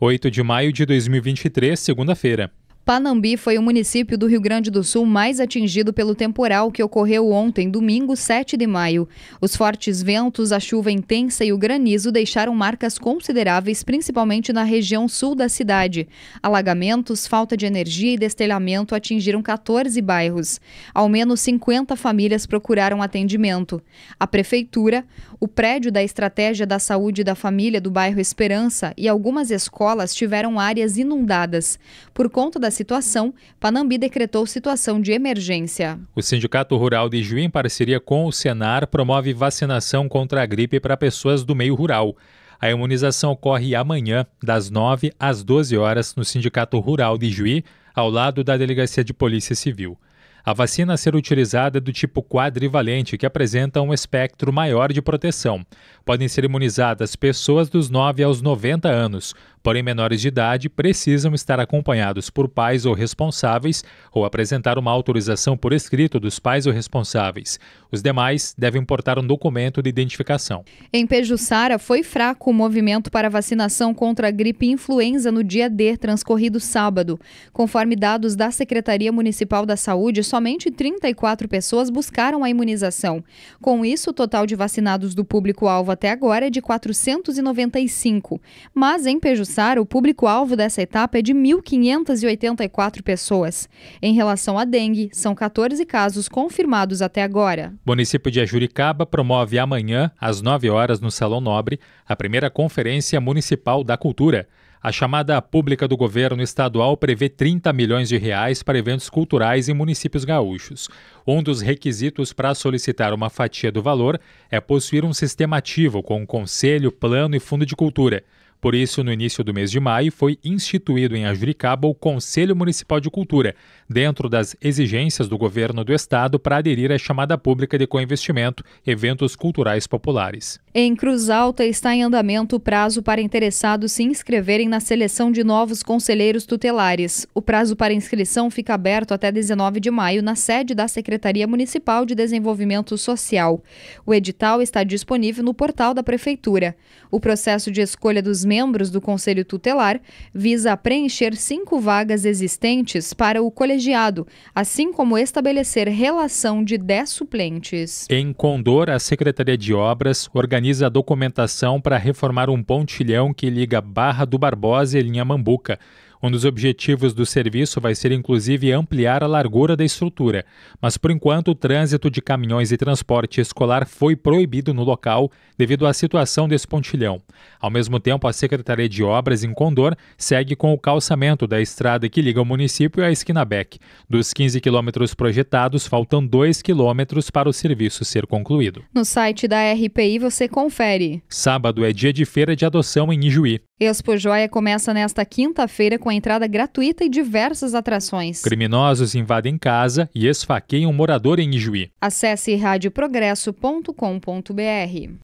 8 de maio de 2023, segunda-feira. Panambi foi o município do Rio Grande do Sul mais atingido pelo temporal que ocorreu ontem, domingo 7 de maio. Os fortes ventos, a chuva intensa e o granizo deixaram marcas consideráveis, principalmente na região sul da cidade. Alagamentos, falta de energia e destelhamento atingiram 14 bairros. Ao menos 50 famílias procuraram atendimento. A prefeitura, o prédio da Estratégia da Saúde da Família do bairro Esperança e algumas escolas tiveram áreas inundadas. Por conta das situação, Panambi decretou situação de emergência. O Sindicato Rural de Juí, em parceria com o Senar, promove vacinação contra a gripe para pessoas do meio rural. A imunização ocorre amanhã, das 9 às 12 horas, no Sindicato Rural de Juí, ao lado da Delegacia de Polícia Civil. A vacina a ser utilizada é do tipo quadrivalente, que apresenta um espectro maior de proteção. Podem ser imunizadas pessoas dos 9 aos 90 anos, porém menores de idade precisam estar acompanhados por pais ou responsáveis ou apresentar uma autorização por escrito dos pais ou responsáveis. Os demais devem portar um documento de identificação. Em Pejuçara, foi fraco o movimento para vacinação contra a gripe influenza no dia D, transcorrido sábado. Conforme dados da Secretaria Municipal da Saúde, somente 34 pessoas buscaram a imunização. Com isso, o total de vacinados do público-alvo até agora é de 495. Mas em Pejuçara, reforçar, o público-alvo dessa etapa é de 1.584 pessoas. Em relação à dengue, são 14 casos confirmados até agora. O município de Ajuricaba promove amanhã, às 9 horas, no Salão Nobre, a primeira Conferência Municipal da Cultura. A chamada pública do governo estadual prevê 30 milhões de reais para eventos culturais em municípios gaúchos. Um dos requisitos para solicitar uma fatia do valor é possuir um sistema ativo com um conselho, plano e fundo de cultura. Por isso, no início do mês de maio, foi instituído em Ajuricaba o Conselho Municipal de Cultura, dentro das exigências do governo do estado para aderir à chamada pública de co-investimento eventos culturais populares. Em Cruz Alta está em andamento o prazo para interessados se inscreverem na seleção de novos conselheiros tutelares. O prazo para inscrição fica aberto até 19 de maio na sede da Secretaria Municipal de Desenvolvimento Social. O edital está disponível no portal da prefeitura. O processo de escolha dos membros do Conselho Tutelar visa preencher cinco vagas existentes para o colegiado, assim como estabelecer relação de dez suplentes. Em Condor, a Secretaria de Obras organiza a documentação para reformar um pontilhão que liga Barra do Barbosa e Linha Mambuca. Um dos objetivos do serviço vai ser inclusive ampliar a largura da estrutura, mas por enquanto o trânsito de caminhões e transporte escolar foi proibido no local devido à situação desse pontilhão. Ao mesmo tempo, a Secretaria de Obras em Condor segue com o calçamento da estrada que liga o município à Esquinabec. Dos 15 quilômetros projetados, faltam 2 quilômetros para o serviço ser concluído. No site da RPI você confere. Sábado é dia de feira de adoção em Ijuí. Expo Joia começa nesta quinta-feira com com entrada gratuita e diversas atrações. Criminosos invadem casa e esfaqueiam um morador em Ijuí. Acesse radioprogresso.com.br.